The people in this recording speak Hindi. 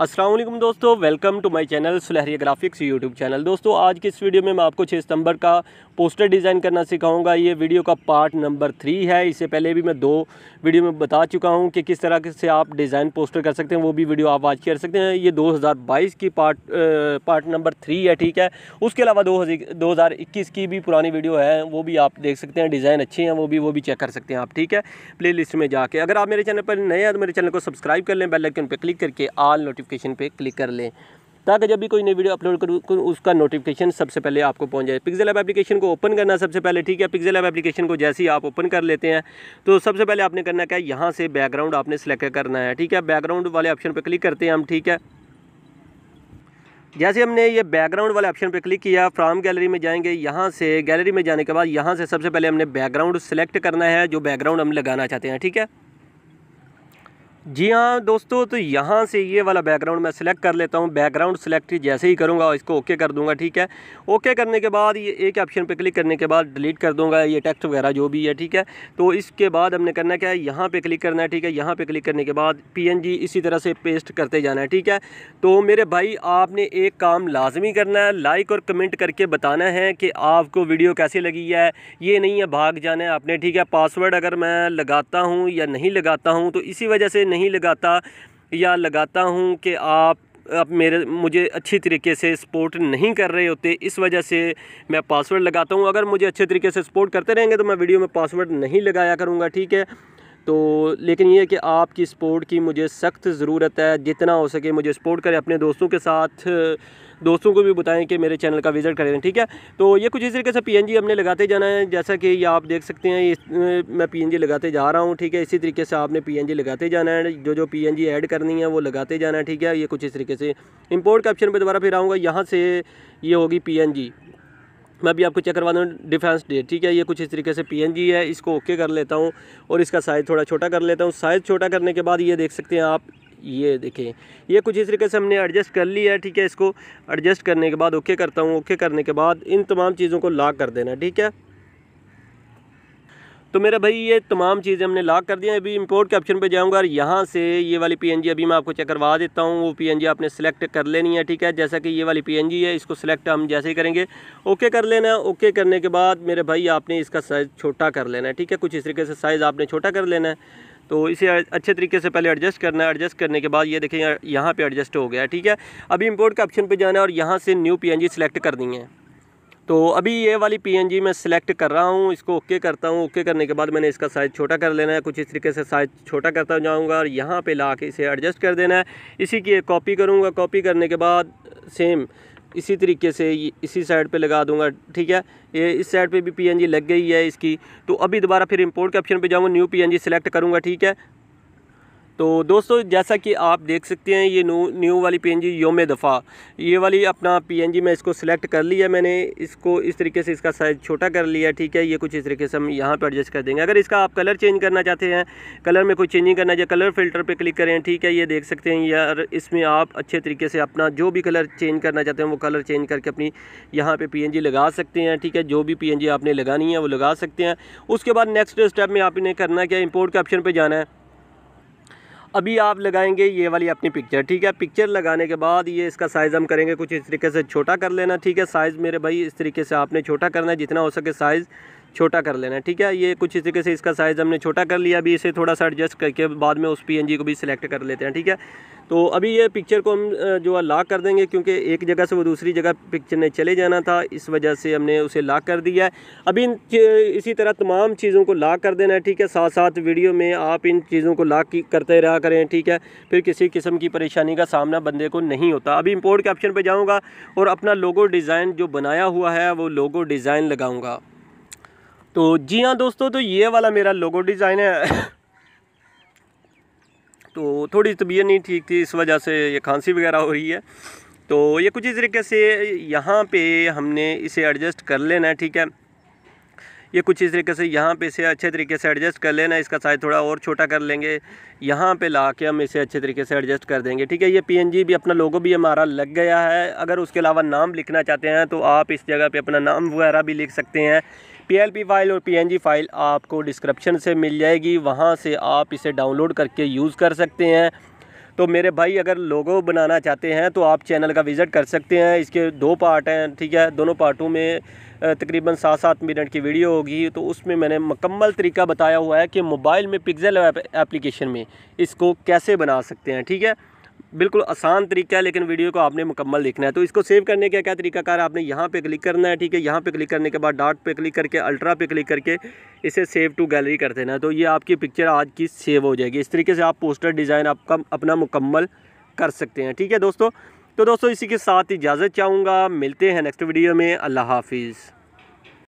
असलम दोस्तों welcome to my channel Sulahariya graphics YouTube channel दोस्तों आज की इस वीडियो में मैं आपको 6 सितंबर का पोस्टर डिज़ाइन करना सिखाऊंगा ये वीडियो का पार्ट नंबर थ्री है इससे पहले भी मैं दो वीडियो में बता चुका हूं कि किस तरह से आप डिज़ाइन पोस्टर कर सकते हैं वो भी वीडियो आप आज कर सकते हैं ये दो की पार्ट पार्ट नंबर थ्री है ठीक है उसके अलावा दो, दो की भी पुरानी वीडियो है वो भी आप देख सकते हैं डिज़ाइन अच्छे हैं वो भी वो भी चेक कर सकते हैं आप ठीक है प्ले में जाके अगर आप मेरे चैनल पर नए हैं तो मेरे चैनल को सब्सक्राइब कर लें बेलाइकन पर क्लिक करके आल नोटिफिक नोटिफिकेशन पे क्लिक कर लें ताकि जब भी कोई नई वीडियो अपलोड करूँ उसका नोटिफिकेशन सबसे पहले आपको पहुंच जाए पिक्सल ऐप एप्लीकेशन को ओपन करना सबसे पहले ठीक है पिक्सल ऐप एप्लीकेशन को जैसे ही आप ओपन कर लेते हैं तो सबसे पहले आपने करना क्या है यहाँ से बैकग्राउंड आपने सेलेक्ट करना है ठीक है बैकग्राउंड वाले ऑप्शन पर क्लिक करते हैं हम ठीक है जैसे हमने ये बैकग्राउंड वाले ऑप्शन पर क्लिक किया फ्राम गैलरी में जाएंगे यहाँ से गैलरी में जाने के बाद यहाँ से सबसे पहले हमने बैकग्राउंड सेलेक्ट करना है जो बैकग्राउंड हम लगाना चाहते हैं ठीक है जी हाँ दोस्तों तो यहाँ से ये वाला बैकग्राउंड मैं सिलेक्ट कर लेता हूँ बैकग्राउंड सिलेक्ट जैसे ही करूँगा इसको ओके कर दूँगा ठीक है ओके करने के बाद ये एक ऑप्शन पे क्लिक करने के बाद डिलीट कर दूँगा ये टेक्स्ट वगैरह जो भी है ठीक है तो इसके बाद हमने करना क्या है यहाँ पर क्लिक करना है ठीक है यहाँ पर क्लिक करने के बाद पी इसी तरह से पेस्ट करते जाना है ठीक है तो मेरे भाई आपने एक काम लाजमी करना है लाइक और कमेंट करके बताना है कि आपको वीडियो कैसी लगी है ये नहीं है भाग जाना है आपने ठीक है पासवर्ड अगर मैं लगाता हूँ या नहीं लगाता हूँ तो इसी वजह से नहीं लगाता या लगाता हूँ कि आप अब मेरे मुझे अच्छी तरीके से सपोर्ट नहीं कर रहे होते इस वजह से मैं पासवर्ड लगाता हूँ अगर मुझे अच्छे तरीके से सपोर्ट करते रहेंगे तो मैं वीडियो में पासवर्ड नहीं लगाया करूँगा ठीक है तो लेकिन ये कि आपकी सपोर्ट की मुझे सख्त ज़रूरत है जितना हो सके मुझे सपोर्ट करें अपने दोस्तों के साथ दोस्तों को भी बताएं कि मेरे चैनल का विज़िट करें ठीक है तो ये कुछ इस तरीके से पीएनजी हमने लगाते जाना है जैसा कि ये आप देख सकते हैं इस, मैं पीएनजी लगाते जा रहा हूँ ठीक है इसी तरीके से आपने जी लगाते जाना है जो जो जी ऐड करनी है वो लगाते जाना है ठीक है ये कुछ इस तरीके से इम्पोर्ट के ऑप्शन पर दोबारा फिर आऊँगा यहाँ से ये होगी पी मैं भी आपको चेक करवा दूँ डिफेंस डे ठीक है ये कुछ इस तरीके से पीएनजी है इसको ओके कर लेता हूँ और इसका साइज़ थोड़ा छोटा कर लेता हूँ साइज़ छोटा करने के बाद ये देख सकते हैं आप ये देखें ये कुछ इस तरीके से हमने एडजस्ट कर लिया है ठीक है इसको एडजस्ट करने के बाद ओके करता हूँ ओके करने के बाद इन तमाम चीज़ों को लाक कर देना ठीक है तो मेरा भाई ये तमाम चीज़ें हमने लॉक कर दिया अभी इंपोर्ट के ऑप्शन पे जाऊंगा और यहाँ से ये वाली पीएनजी अभी मैं आपको चेक करवा देता हूँ वो पीएनजी आपने सेलेक्ट कर लेनी है ठीक है जैसा कि ये वाली पीएनजी है इसको सेलेक्ट हम जैसे ही करेंगे ओके कर लेना है ओके करने के बाद मेरे भाई आपने इसका साइज़ छोटा कर लेना है ठीक है कुछ इस तरीके से साइज़ आपने छोटा कर लेना है तो इसे अच्छे तरीके से पहले एडजस्ट करना है एडजस्ट करने के बाद ये देखें यहाँ पर एडजस्ट हो गया ठीक है अभी इम्पोर्ट के ऑप्शन पर जाना है और यहाँ से न्यू पी एन सेलेक्ट करनी है तो अभी ये वाली जी मैं सिलेक्ट कर रहा हूँ इसको ओके करता हूँ ओके करने के बाद मैंने इसका साइज़ छोटा कर लेना है कुछ इस तरीके से साइज़ छोटा करता जाऊँगा और यहाँ पे ला के इसे एडजस्ट कर देना है इसी की एक कॉपी करूँगा कॉपी करने के बाद सेम इसी तरीके से इसी साइड पे लगा दूंगा ठीक है ये इस साइड पे भी पीएनजी लग गई है इसकी तो अभी दोबारा फिर इंपोर्ट के ऑप्शन पे जाऊँगा न्यू पीएनजी सेलेक्ट करूँगा ठीक है तो दोस्तों जैसा कि आप देख सकते हैं ये न्यू न्यू वाली पीएनजी योम दफ़ा ये वाली अपना पीएनजी में इसको सिलेक्ट कर लिया मैंने इसको इस तरीके से इसका साइज़ छोटा कर लिया ठीक है ये कुछ इस तरीके से हम यहाँ पर एडजस्ट कर देंगे अगर इसका आप कलर चेंज करना चाहते हैं कलर में कोई चेंजिंग करना चाहिए कलर फिल्टर पर क्लिक करें ठीक है ये देख सकते हैं यार इसमें आप अच्छे तरीके से अपना जो भी कलर चेंज करना चाहते हैं वो कलर चेंज करके अपनी यहाँ पर पी लगा सकते हैं ठीक है जो भी पी आपने लगानी है वो लगा सकते हैं उसके बाद नेक्स्ट स्टेप में आपने करना क्या इम्पोर्ट के ऑप्शन पर जाना है अभी आप लगाएंगे ये वाली अपनी पिक्चर ठीक है पिक्चर लगाने के बाद ये इसका साइज़ हम करेंगे कुछ इस तरीके से छोटा कर लेना ठीक है साइज़ मेरे भाई इस तरीके से आपने छोटा करना है जितना हो सके साइज़ छोटा कर लेना ठीक है ये कुछ इस तरीके से इसका साइज़ हमने छोटा कर लिया अभी इसे थोड़ा सा एडजस्ट करके बाद में उस पी को भी सिलेक्ट कर लेते हैं ठीक है तो अभी ये पिक्चर को हम जो है लॉक कर देंगे क्योंकि एक जगह से वो दूसरी जगह पिक्चर ने चले जाना था इस वजह से हमने उसे लॉक कर दिया है अभी इसी तरह तमाम चीज़ों को लॉक कर देना है ठीक है साथ साथ वीडियो में आप इन चीज़ों को लॉक करते रहा करें ठीक है फिर किसी किस्म की परेशानी का सामना बंदे को नहीं होता अभी इम्पोर्ट के ऑप्शन पर जाऊँगा और अपना लोगो डिज़ाइन जो बनाया हुआ है वो लोगो डिज़ाइन लगाऊँगा तो जी हाँ दोस्तों तो ये वाला मेरा लोगो डिज़ाइन है तो थोड़ी तबीयत नहीं ठीक थी इस वजह से ये खांसी वगैरह हो रही है तो ये कुछ इस तरीके से यहाँ पे हमने इसे एडजस्ट कर लेना है ठीक है ये कुछ इस तरीके से यहाँ पे इसे अच्छे तरीके से एडजस्ट कर लेना इसका साइज़ थोड़ा और छोटा कर लेंगे यहाँ पे ला के हम इसे अच्छे तरीके से एडजस्ट कर देंगे ठीक है ये पीएनजी भी अपना लोगो भी हमारा लग गया है अगर उसके अलावा नाम लिखना चाहते हैं तो आप इस जगह पे अपना नाम वगैरह भी लिख सकते हैं पीएलपी फाइल और पीएनजी फाइल आपको डिस्क्रिप्शन से मिल जाएगी वहाँ से आप इसे डाउनलोड करके यूज़ कर सकते हैं तो मेरे भाई अगर लोगो बनाना चाहते हैं तो आप चैनल का विज़िट कर सकते हैं इसके दो पार्ट हैं ठीक है दोनों पार्टों में तकरीबन सात सात मिनट की वीडियो होगी तो उसमें मैंने मुकम्मल तरीका बताया हुआ है कि मोबाइल में पिक्ज़ल एप्लीकेशन में इसको कैसे बना सकते हैं ठीक है बिल्कुल आसान तरीका है लेकिन वीडियो को आपने मुकम्मल देखना है तो इसको सेव करने का क्या तरीकाकार आपने यहाँ पे क्लिक करना है ठीक है यहाँ पे क्लिक करने के बाद डाट पे क्लिक करके अल्ट्रा पे क्लिक करके इसे सेव टू गैलरी कर देना है तो ये आपकी पिक्चर आज की सेव हो जाएगी इस तरीके से आप पोस्टर डिज़ाइन आपका अपना मुकम्मल कर सकते हैं ठीक है दोस्तों तो दोस्तों इसी के साथ इजाज़त चाहूँगा मिलते हैं नेक्स्ट वीडियो में अल्लाह हाफिज़